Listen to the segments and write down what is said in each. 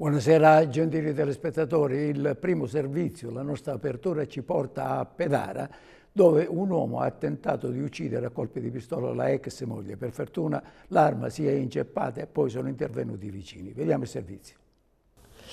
Buonasera gentili telespettatori, il primo servizio, la nostra apertura ci porta a Pedara dove un uomo ha tentato di uccidere a colpi di pistola la ex moglie. Per fortuna l'arma si è inceppata e poi sono intervenuti i vicini. Vediamo il servizio.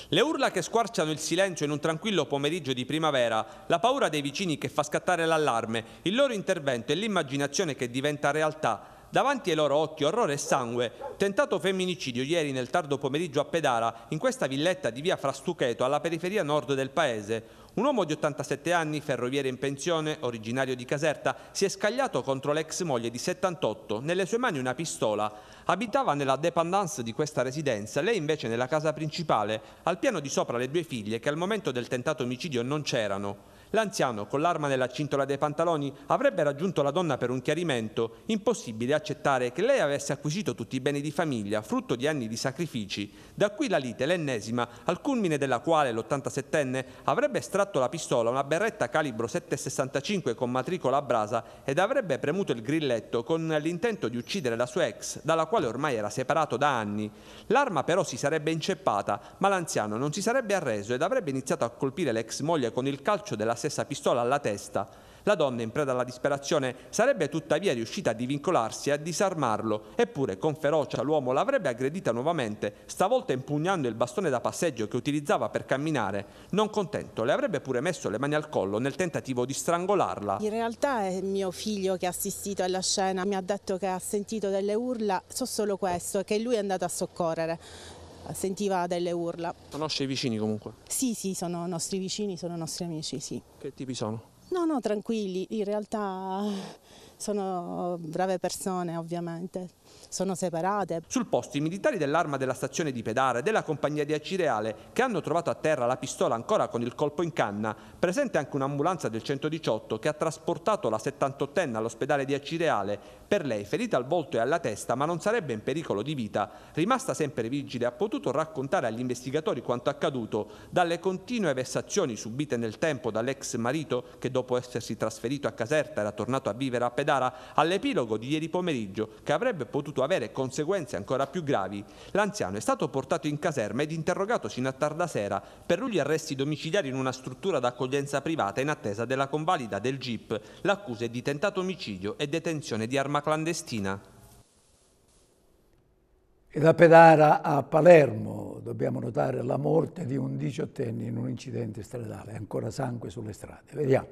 Le urla che squarciano il silenzio in un tranquillo pomeriggio di primavera, la paura dei vicini che fa scattare l'allarme, il loro intervento e l'immaginazione che diventa realtà Davanti ai loro occhi orrore e sangue, tentato femminicidio ieri nel tardo pomeriggio a Pedara, in questa villetta di via Frastucheto, alla periferia nord del paese. Un uomo di 87 anni, ferroviere in pensione, originario di Caserta, si è scagliato contro l'ex moglie di 78, nelle sue mani una pistola. Abitava nella dependance di questa residenza, lei invece nella casa principale, al piano di sopra le due figlie che al momento del tentato omicidio non c'erano. L'anziano, con l'arma nella cintola dei pantaloni, avrebbe raggiunto la donna per un chiarimento, impossibile accettare che lei avesse acquisito tutti i beni di famiglia, frutto di anni di sacrifici. Da qui la lite, l'ennesima, al culmine della quale l'87enne avrebbe estratto la pistola, una berretta calibro 7,65 con matricola a brasa ed avrebbe premuto il grilletto con l'intento di uccidere la sua ex, dalla quale ormai era separato da anni. L'arma però si sarebbe inceppata, ma l'anziano non si sarebbe arreso ed avrebbe iniziato a colpire l'ex moglie con il calcio della stessa pistola alla testa, la donna in preda alla disperazione sarebbe tuttavia riuscita a divincolarsi e a disarmarlo, eppure con ferocia l'uomo l'avrebbe aggredita nuovamente, stavolta impugnando il bastone da passeggio che utilizzava per camminare. Non contento, le avrebbe pure messo le mani al collo nel tentativo di strangolarla. In realtà è mio figlio che ha assistito alla scena, mi ha detto che ha sentito delle urla, so solo questo, che lui è andato a soccorrere sentiva delle urla. Conosce i vicini comunque? Sì, sì, sono nostri vicini, sono nostri amici, sì. Che tipi sono? No, no, tranquilli, in realtà sono brave persone ovviamente sono separate. Sul posto i militari dell'arma della stazione di Pedara e della compagnia di Acireale che hanno trovato a terra la pistola ancora con il colpo in canna, presente anche un'ambulanza del 118 che ha trasportato la 78enne all'ospedale di Acireale, per lei ferita al volto e alla testa ma non sarebbe in pericolo di vita, rimasta sempre vigile ha potuto raccontare agli investigatori quanto accaduto dalle continue vessazioni subite nel tempo dall'ex marito che dopo essersi trasferito a Caserta era tornato a vivere a Pedara all'epilogo di ieri pomeriggio che avrebbe potuto potuto avere conseguenze ancora più gravi, l'anziano è stato portato in caserma ed interrogato sino a tarda sera per lui gli arresti domiciliari in una struttura d'accoglienza privata in attesa della convalida del GIP, l'accusa è di tentato omicidio e detenzione di arma clandestina. E da Pedara a Palermo dobbiamo notare la morte di un diciottenne in un incidente stradale, ancora sangue sulle strade. Vediamo.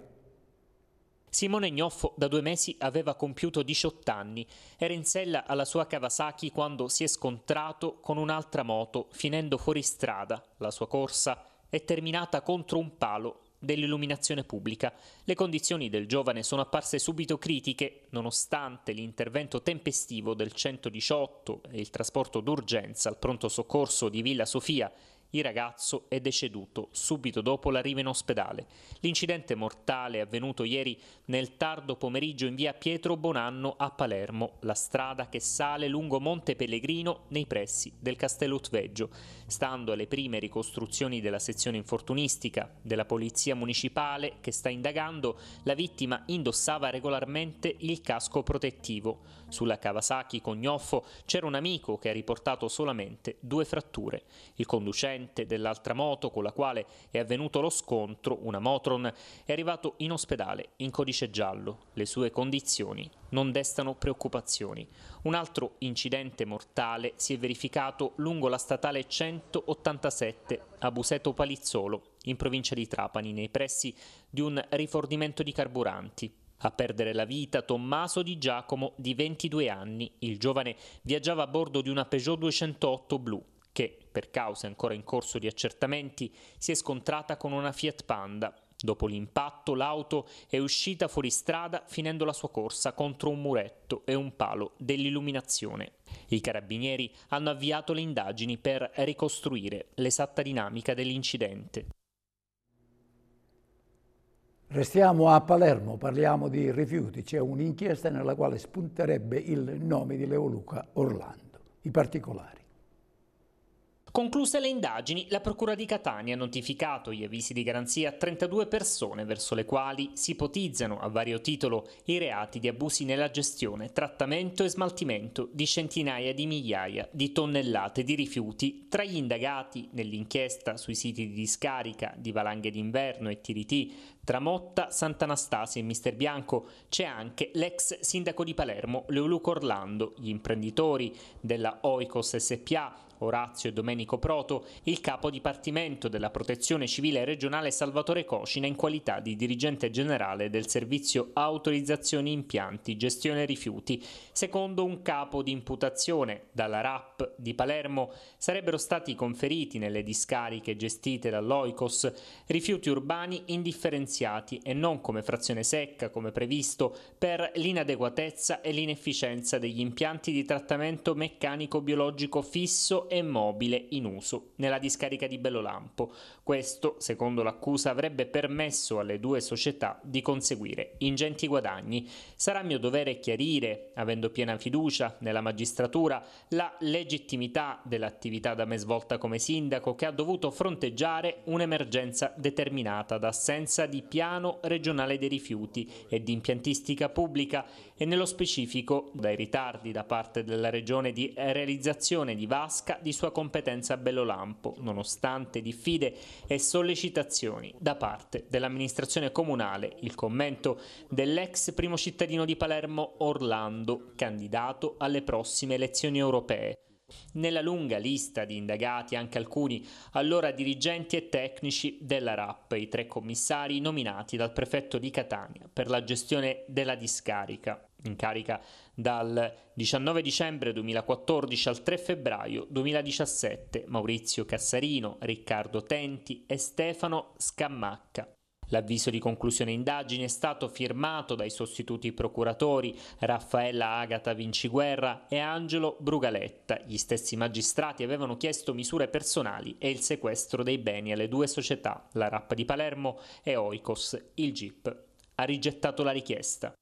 Simone Gnoffo da due mesi aveva compiuto 18 anni, era in sella alla sua Kawasaki quando si è scontrato con un'altra moto, finendo fuori strada. La sua corsa è terminata contro un palo dell'illuminazione pubblica. Le condizioni del giovane sono apparse subito critiche, nonostante l'intervento tempestivo del 118 e il trasporto d'urgenza al pronto soccorso di Villa Sofia il ragazzo è deceduto subito dopo l'arrivo in ospedale. L'incidente mortale è avvenuto ieri nel tardo pomeriggio in via Pietro Bonanno a Palermo, la strada che sale lungo Monte Pellegrino nei pressi del Castello Tveggio. Stando alle prime ricostruzioni della sezione infortunistica della Polizia Municipale che sta indagando, la vittima indossava regolarmente il casco protettivo. Sulla Kawasaki Cognoffo c'era un amico che ha riportato solamente due fratture. Il conducente conducente dell'altra moto con la quale è avvenuto lo scontro, una Motron, è arrivato in ospedale in codice giallo. Le sue condizioni non destano preoccupazioni. Un altro incidente mortale si è verificato lungo la statale 187 a Buseto Palizzolo, in provincia di Trapani, nei pressi di un rifornimento di carburanti. A perdere la vita Tommaso Di Giacomo, di 22 anni, il giovane viaggiava a bordo di una Peugeot 208 blu che, per cause ancora in corso di accertamenti, si è scontrata con una Fiat Panda. Dopo l'impatto l'auto è uscita fuori strada finendo la sua corsa contro un muretto e un palo dell'illuminazione. I carabinieri hanno avviato le indagini per ricostruire l'esatta dinamica dell'incidente. Restiamo a Palermo, parliamo di rifiuti. C'è un'inchiesta nella quale spunterebbe il nome di Leo Luca Orlando. I particolari. Concluse le indagini, la Procura di Catania ha notificato gli avvisi di garanzia a 32 persone verso le quali si ipotizzano a vario titolo i reati di abusi nella gestione, trattamento e smaltimento di centinaia di migliaia di tonnellate di rifiuti. Tra gli indagati nell'inchiesta sui siti di discarica di Valanghe d'Inverno e Tiritì, Tramotta, Sant'Anastasia e Mister Bianco c'è anche l'ex sindaco di Palermo Leoluco Orlando, gli imprenditori della Oikos SPA Orazio e Domenico Proto, il capo dipartimento della Protezione Civile Regionale Salvatore Cocina in qualità di dirigente generale del servizio Autorizzazioni Impianti Gestione Rifiuti, secondo un capo di imputazione dalla RAP di Palermo sarebbero stati conferiti nelle discariche gestite dall'OICOS rifiuti urbani indifferenziati e non come frazione secca come previsto per l'inadeguatezza e l'inefficienza degli impianti di trattamento meccanico biologico fisso e mobile in uso nella discarica di Bellolampo. Questo, secondo l'accusa, avrebbe permesso alle due società di conseguire ingenti guadagni. Sarà mio dovere chiarire, avendo piena fiducia nella magistratura, la legittimità dell'attività da me svolta come sindaco che ha dovuto fronteggiare un'emergenza determinata da assenza di piano regionale dei rifiuti e di impiantistica pubblica e nello specifico dai ritardi da parte della Regione di realizzazione di vasca di sua competenza a Bellolampo, nonostante diffide e sollecitazioni da parte dell'amministrazione comunale, il commento dell'ex primo cittadino di Palermo Orlando, candidato alle prossime elezioni europee. Nella lunga lista di indagati anche alcuni allora dirigenti e tecnici della RAP, i tre commissari nominati dal prefetto di Catania per la gestione della discarica in carica dal 19 dicembre 2014 al 3 febbraio 2017 Maurizio Cassarino, Riccardo Tenti e Stefano Scammacca. L'avviso di conclusione indagini è stato firmato dai sostituti procuratori Raffaella Agata Vinciguerra e Angelo Brugaletta. Gli stessi magistrati avevano chiesto misure personali e il sequestro dei beni alle due società, la Rappa di Palermo e Oikos, il GIP. Ha rigettato la richiesta.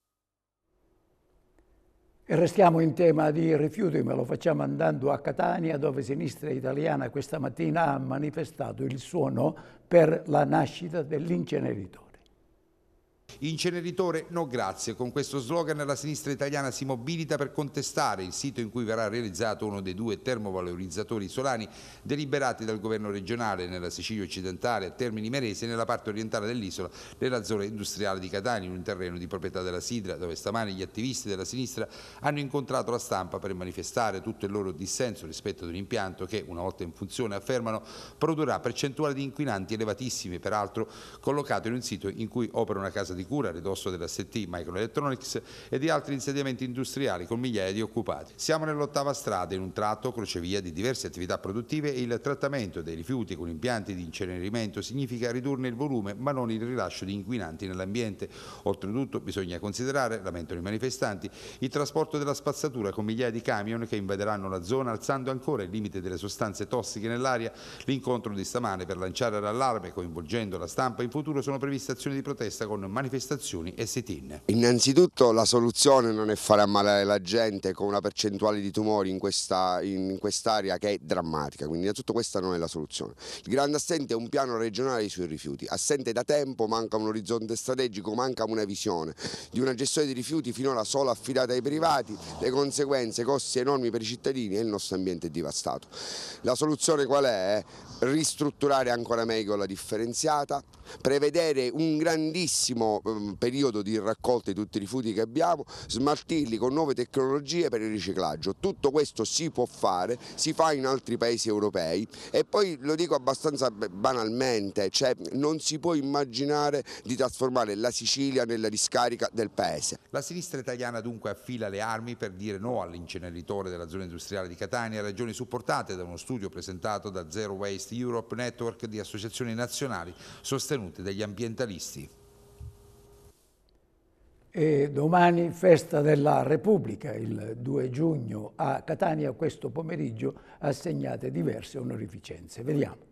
E restiamo in tema di rifiuti, me lo facciamo andando a Catania, dove Sinistra Italiana questa mattina ha manifestato il suo no per la nascita dell'incenerito. Inceneritore no grazie, con questo slogan la sinistra italiana si mobilita per contestare il sito in cui verrà realizzato uno dei due termovalorizzatori solani deliberati dal governo regionale nella Sicilia occidentale a Termini Merese nella parte orientale dell'isola, nella zona industriale di Catania, in un terreno di proprietà della Sidra, dove stamani gli attivisti della sinistra hanno incontrato la stampa per manifestare tutto il loro dissenso rispetto ad un impianto che, una volta in funzione, affermano produrrà percentuali di inquinanti elevatissimi peraltro collocato in un sito in cui opera una casa di Ligure a ridosso dell'ST Microelectronics e di altri insediamenti industriali con migliaia di occupati. Siamo nell'ottava strada in un tratto crocevia di diverse attività produttive e il trattamento dei rifiuti con impianti di incenerimento significa ridurne il volume ma non il rilascio di inquinanti nell'ambiente. Oltretutto bisogna considerare, lamentano i manifestanti, il trasporto della spazzatura con migliaia di camion che invaderanno la zona alzando ancora il limite delle sostanze tossiche nell'aria. L'incontro di stamane per lanciare l'allarme coinvolgendo la stampa in futuro sono previste azioni di protesta con manifestazioni manifestazioni e sit-in. Innanzitutto la soluzione non è fare ammalare la gente con una percentuale di tumori in quest'area quest che è drammatica, quindi innanzitutto questa non è la soluzione. Il grande assente è un piano regionale sui rifiuti, assente da tempo, manca un orizzonte strategico, manca una visione di una gestione dei rifiuti finora solo affidata ai privati, le conseguenze, costi enormi per i cittadini e il nostro ambiente è devastato. La soluzione qual è? Ristrutturare ancora meglio la differenziata, prevedere un grandissimo mm, periodo di raccolta di tutti i rifiuti che abbiamo, smaltirli con nuove tecnologie per il riciclaggio. Tutto questo si può fare, si fa in altri paesi europei e poi lo dico abbastanza banalmente, cioè non si può immaginare di trasformare la Sicilia nella discarica del paese. La sinistra italiana dunque affila le armi per dire no all'inceneritore della zona industriale di Catania, ragioni supportate da uno studio presentato da Zero Waste Europe Network di associazioni nazionali sostenibili sostenute dagli ambientalisti. E domani festa della Repubblica, il 2 giugno a Catania, questo pomeriggio assegnate diverse onorificenze. Vediamo.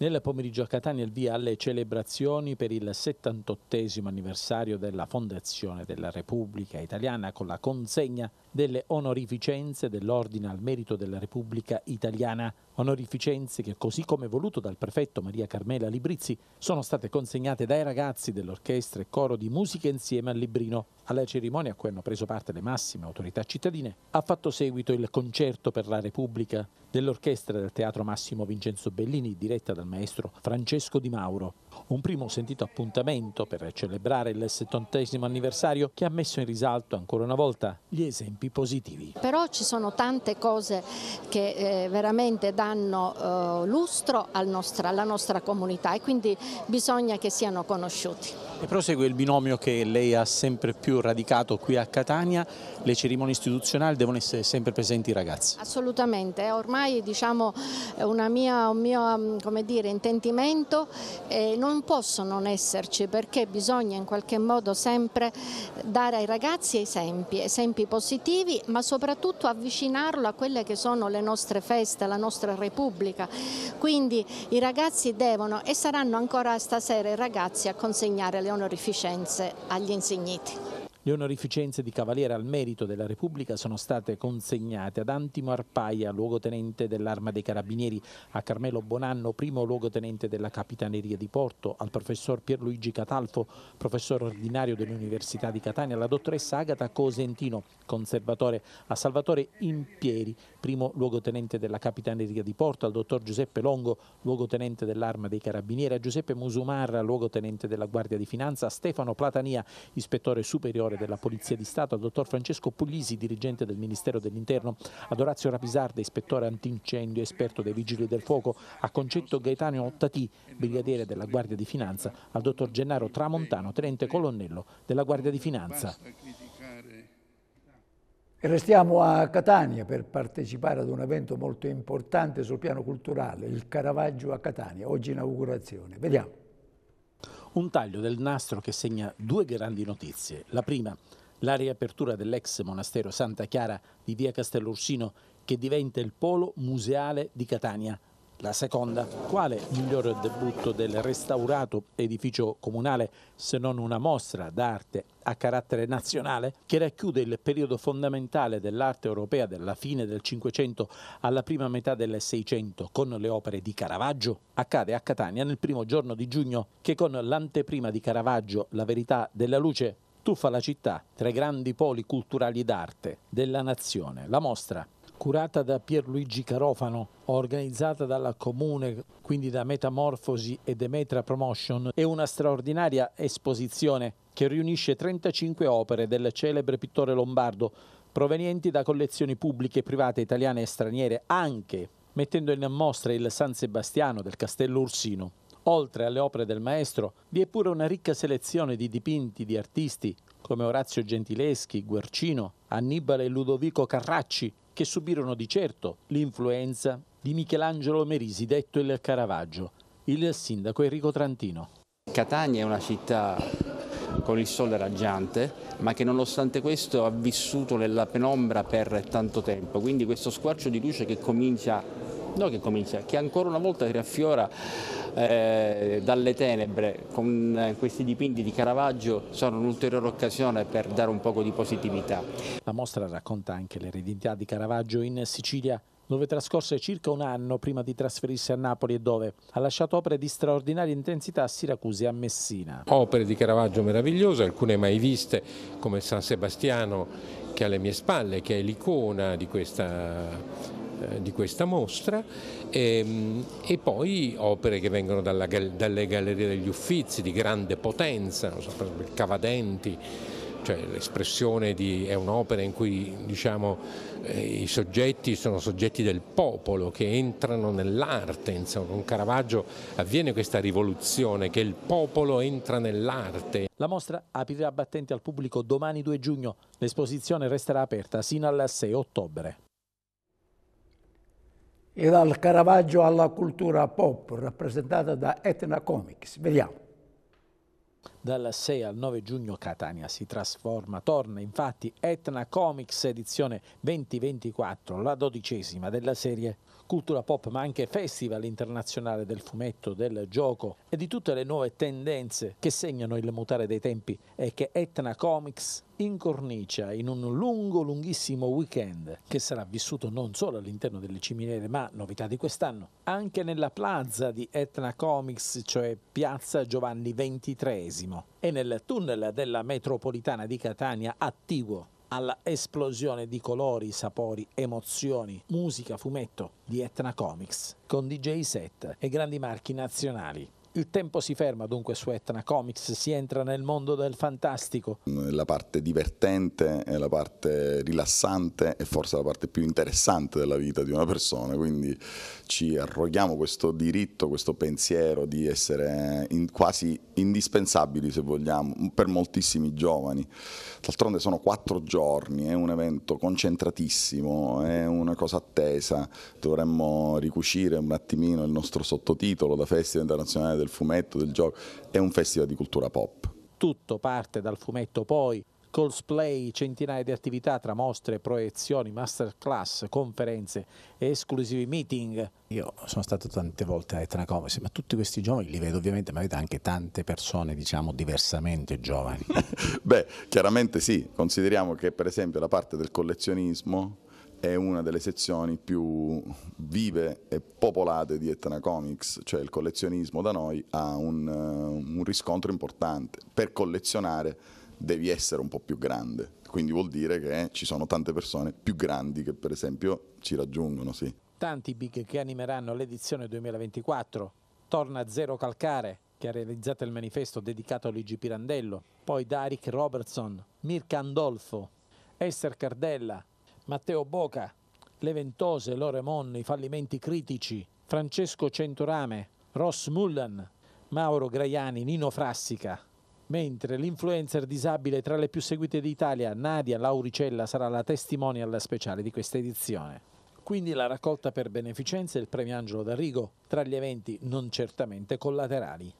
Nel pomeriggio a Catania il via alle celebrazioni per il 78 anniversario della Fondazione della Repubblica Italiana con la consegna delle onorificenze dell'Ordine al Merito della Repubblica Italiana. Onorificenze che, così come voluto dal prefetto Maria Carmela Librizzi, sono state consegnate dai ragazzi dell'orchestra e coro di musica insieme al Librino. Alla cerimonia a cui hanno preso parte le massime autorità cittadine ha fatto seguito il concerto per la Repubblica dell'orchestra del Teatro Massimo Vincenzo Bellini, diretta dal maestro Francesco Di Mauro un primo sentito appuntamento per celebrare il settantesimo anniversario che ha messo in risalto ancora una volta gli esempi positivi. Però ci sono tante cose che eh, veramente danno eh, lustro al nostra, alla nostra comunità e quindi bisogna che siano conosciuti. E prosegue il binomio che lei ha sempre più radicato qui a Catania, le cerimonie istituzionali devono essere sempre presenti i ragazzi. Assolutamente, è ormai diciamo, mia, un mio um, dire, intentimento, eh, non posso non esserci perché bisogna in qualche modo sempre dare ai ragazzi esempi, esempi positivi ma soprattutto avvicinarlo a quelle che sono le nostre feste, la nostra Repubblica. Quindi i ragazzi devono e saranno ancora stasera i ragazzi a consegnare le le onorificenze agli insigniti. Le onorificenze di Cavaliere al Merito della Repubblica sono state consegnate ad Antimo Arpaia, luogotenente dell'Arma dei Carabinieri, a Carmelo Bonanno, primo luogotenente della Capitaneria di Porto, al professor Pierluigi Catalfo, professore ordinario dell'Università di Catania, alla dottoressa Agata Cosentino, conservatore, a Salvatore Impieri, primo luogotenente della Capitaneria di Porto, al dottor Giuseppe Longo, luogotenente dell'Arma dei Carabinieri, a Giuseppe Musumarra, luogotenente della Guardia di Finanza, a Stefano Platania, ispettore superiore della Polizia di Stato, al dottor Francesco Puglisi, dirigente del Ministero dell'Interno, ad Orazio Rapisarda, ispettore antincendio, esperto dei Vigili del Fuoco, a Concetto Gaetano Ottati, brigadiere della Guardia di Finanza, al dottor Gennaro Tramontano, tenente colonnello della Guardia di Finanza. Restiamo a Catania per partecipare ad un evento molto importante sul piano culturale, il Caravaggio a Catania, oggi inaugurazione. Vediamo. Un taglio del nastro che segna due grandi notizie. La prima, la riapertura dell'ex monastero Santa Chiara di via Castellorsino che diventa il polo museale di Catania la seconda, quale miglior debutto del restaurato edificio comunale se non una mostra d'arte a carattere nazionale che racchiude il periodo fondamentale dell'arte europea dalla fine del Cinquecento alla prima metà del Seicento con le opere di Caravaggio? Accade a Catania nel primo giorno di giugno che con l'anteprima di Caravaggio La verità della luce tuffa la città tra i grandi poli culturali d'arte della nazione. La mostra curata da Pierluigi Carofano, organizzata dalla Comune, quindi da Metamorfosi e Demetra Promotion, è una straordinaria esposizione che riunisce 35 opere del celebre pittore lombardo, provenienti da collezioni pubbliche private italiane e straniere, anche mettendo in mostra il San Sebastiano del Castello Ursino. Oltre alle opere del maestro, vi è pure una ricca selezione di dipinti di artisti come Orazio Gentileschi, Guercino, Annibale e Ludovico Carracci, che subirono di certo l'influenza di Michelangelo Merisi, detto il Caravaggio, il sindaco Enrico Trantino. Catania è una città con il sole raggiante, ma che nonostante questo ha vissuto nella penombra per tanto tempo. Quindi questo squarcio di luce che comincia no che comincia, che ancora una volta riaffiora eh, dalle tenebre con eh, questi dipinti di Caravaggio sono un'ulteriore occasione per dare un poco di positività. La mostra racconta anche l'eredità di Caravaggio in Sicilia dove trascorse circa un anno prima di trasferirsi a Napoli e dove ha lasciato opere di straordinaria intensità a Siracusa e a Messina. Opere di Caravaggio meravigliose, alcune mai viste come San Sebastiano che è alle mie spalle, che è l'icona di questa eh, di questa mostra e, ehm, e, poi opere che vengono dalla, dalle gallerie degli uffizi di grande potenza, so, il Cavadenti, cioè l'espressione di, è un'opera in cui diciamo, eh, i soggetti sono soggetti del popolo che entrano nell'arte, insomma, con Caravaggio avviene questa rivoluzione che il popolo entra nell'arte. La mostra aprirà battenti al pubblico domani 2 giugno, l'esposizione resterà aperta sino al 6 ottobre e dal Caravaggio alla cultura pop rappresentata da Etna Comics. Vediamo. Dal 6 al 9 giugno Catania si trasforma, torna infatti Etna Comics edizione 2024, la dodicesima della serie cultura pop ma anche festival internazionale del fumetto, del gioco e di tutte le nuove tendenze che segnano il mutare dei tempi e che Etna Comics incornicia in un lungo, lunghissimo weekend che sarà vissuto non solo all'interno delle ciminiere, ma novità di quest'anno, anche nella plaza di Etna Comics, cioè Piazza Giovanni XXIII, turismo e nel tunnel della metropolitana di Catania attiguo alla esplosione di colori, sapori, emozioni, musica, fumetto di Etna Comics con DJ set e grandi marchi nazionali. Il tempo si ferma dunque su Etna Comics, si entra nel mondo del fantastico. La parte divertente, la parte rilassante e forse la parte più interessante della vita di una persona, quindi ci arroghiamo questo diritto, questo pensiero di essere in, quasi indispensabili se vogliamo per moltissimi giovani. D'altronde sono quattro giorni, è un evento concentratissimo, è una cosa attesa, dovremmo ricucire un attimino il nostro sottotitolo da Festival Internazionale del del fumetto, del gioco, è un festival di cultura pop. Tutto parte dal fumetto poi, cosplay, centinaia di attività tra mostre, proiezioni, masterclass, conferenze esclusivi meeting. Io sono stato tante volte a Etna Comics, ma tutti questi giovani li vedo ovviamente, ma vedo anche tante persone, diciamo, diversamente giovani. Beh, chiaramente sì, consideriamo che per esempio la parte del collezionismo è una delle sezioni più vive e popolate di Etna Comics, cioè il collezionismo da noi ha un, eh, un riscontro importante. Per collezionare devi essere un po' più grande, quindi vuol dire che ci sono tante persone più grandi che per esempio ci raggiungono, sì. Tanti big che animeranno l'edizione 2024. Torna Zero Calcare, che ha realizzato il manifesto dedicato a Luigi Pirandello, poi Darik Robertson, Mirka Andolfo, Esther Cardella, Matteo Boca, Le Ventose, Lore Mon, i fallimenti critici, Francesco Centorame, Ross Mullan, Mauro Graiani, Nino Frassica. Mentre l'influencer disabile tra le più seguite d'Italia, Nadia Lauricella, sarà la testimonial speciale di questa edizione quindi la raccolta per beneficenza e il premio Angelo D'Arrigo tra gli eventi non certamente collaterali.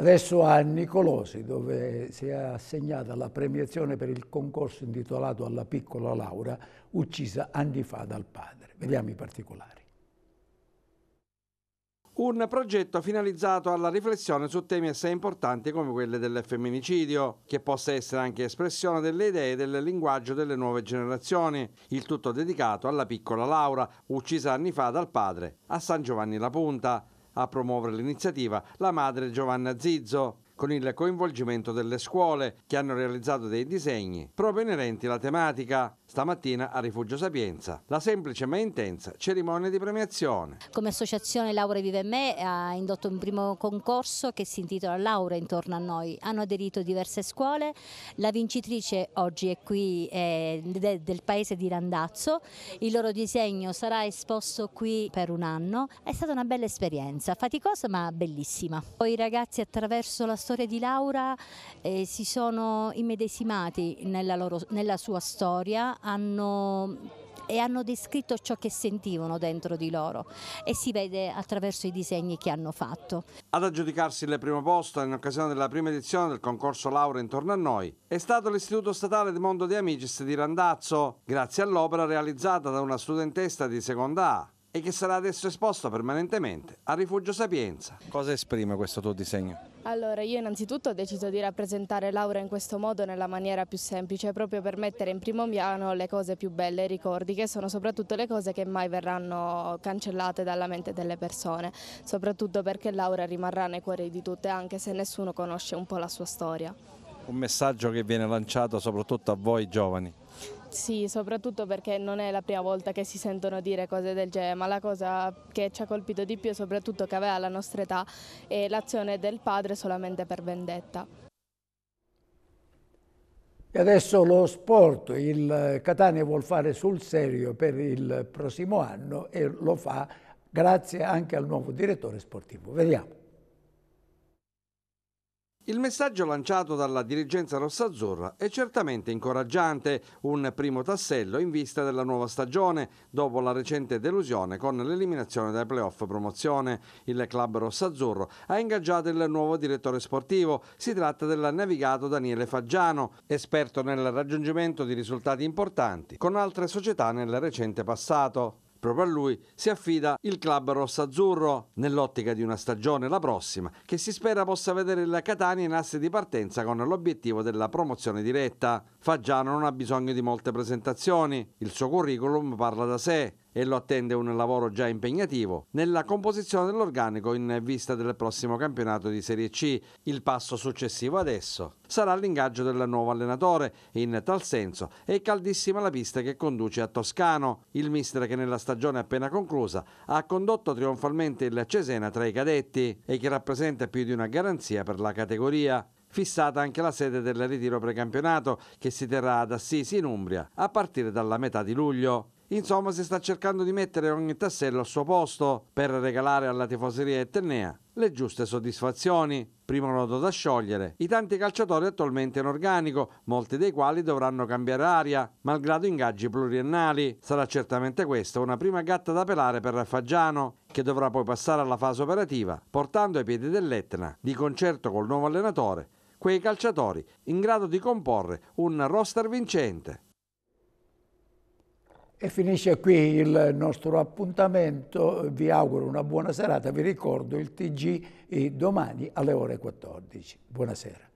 Adesso a Nicolosi, dove si è assegnata la premiazione per il concorso intitolato alla piccola Laura, uccisa anni fa dal padre. Vediamo i particolari. Un progetto finalizzato alla riflessione su temi assai importanti come quelli del femminicidio, che possa essere anche espressione delle idee e del linguaggio delle nuove generazioni, il tutto dedicato alla piccola Laura, uccisa anni fa dal padre a San Giovanni La Punta, a promuovere l'iniziativa la madre Giovanna Zizzo con il coinvolgimento delle scuole che hanno realizzato dei disegni proprio inerenti alla tematica. Stamattina a Rifugio Sapienza, la semplice ma intensa cerimonia di premiazione. Come associazione Laure Vive Me ha indotto un primo concorso che si intitola Laure intorno a noi. Hanno aderito diverse scuole, la vincitrice oggi è qui è del paese di Randazzo, il loro disegno sarà esposto qui per un anno. È stata una bella esperienza, faticosa ma bellissima. Poi i ragazzi attraverso la storia storia di Laura eh, si sono immedesimati nella, loro, nella sua storia, hanno e hanno descritto ciò che sentivano dentro di loro e si vede attraverso i disegni che hanno fatto. Ad aggiudicarsi il primo posto in occasione della prima edizione del concorso Laura intorno a noi è stato l'Istituto Statale del Mondo di Amicis di Randazzo, grazie all'opera realizzata da una studentessa di seconda A e che sarà adesso esposta permanentemente a Rifugio Sapienza. Cosa esprime questo tuo disegno? Allora, io innanzitutto ho deciso di rappresentare Laura in questo modo nella maniera più semplice, proprio per mettere in primo piano le cose più belle, i ricordi, che sono soprattutto le cose che mai verranno cancellate dalla mente delle persone, soprattutto perché Laura rimarrà nei cuori di tutte, anche se nessuno conosce un po' la sua storia. Un messaggio che viene lanciato soprattutto a voi giovani. Sì, soprattutto perché non è la prima volta che si sentono dire cose del genere, ma la cosa che ci ha colpito di più è soprattutto che aveva la nostra età è l'azione del padre solamente per vendetta. E adesso lo sport, il Catania vuole fare sul serio per il prossimo anno e lo fa grazie anche al nuovo direttore sportivo. Vediamo. Il messaggio lanciato dalla dirigenza rossazzurra è certamente incoraggiante, un primo tassello in vista della nuova stagione, dopo la recente delusione con l'eliminazione dai playoff promozione. Il club rossazzurro ha ingaggiato il nuovo direttore sportivo, si tratta del navigato Daniele Faggiano, esperto nel raggiungimento di risultati importanti con altre società nel recente passato. Proprio a lui si affida il club rossazzurro nell'ottica di una stagione, la prossima, che si spera possa vedere la Catania in asse di partenza con l'obiettivo della promozione diretta. Faggiano non ha bisogno di molte presentazioni, il suo curriculum parla da sé e lo attende un lavoro già impegnativo nella composizione dell'organico in vista del prossimo campionato di Serie C. Il passo successivo adesso sarà l'ingaggio del nuovo allenatore. In tal senso è caldissima la pista che conduce a Toscano, il mister che nella stagione appena conclusa ha condotto trionfalmente il Cesena tra i cadetti e che rappresenta più di una garanzia per la categoria fissata anche la sede del ritiro precampionato che si terrà ad Assisi in Umbria a partire dalla metà di luglio. Insomma, si sta cercando di mettere ogni tassello al suo posto per regalare alla tifoseria etnea le giuste soddisfazioni. Primo nodo da sciogliere, i tanti calciatori attualmente in organico, molti dei quali dovranno cambiare aria, malgrado ingaggi pluriennali. Sarà certamente questa una prima gatta da pelare per Raffaggiano, che dovrà poi passare alla fase operativa, portando ai piedi dell'Etna, di concerto col nuovo allenatore, quei calciatori in grado di comporre un roster vincente. E finisce qui il nostro appuntamento, vi auguro una buona serata, vi ricordo il TG eh, domani alle ore 14. Buonasera.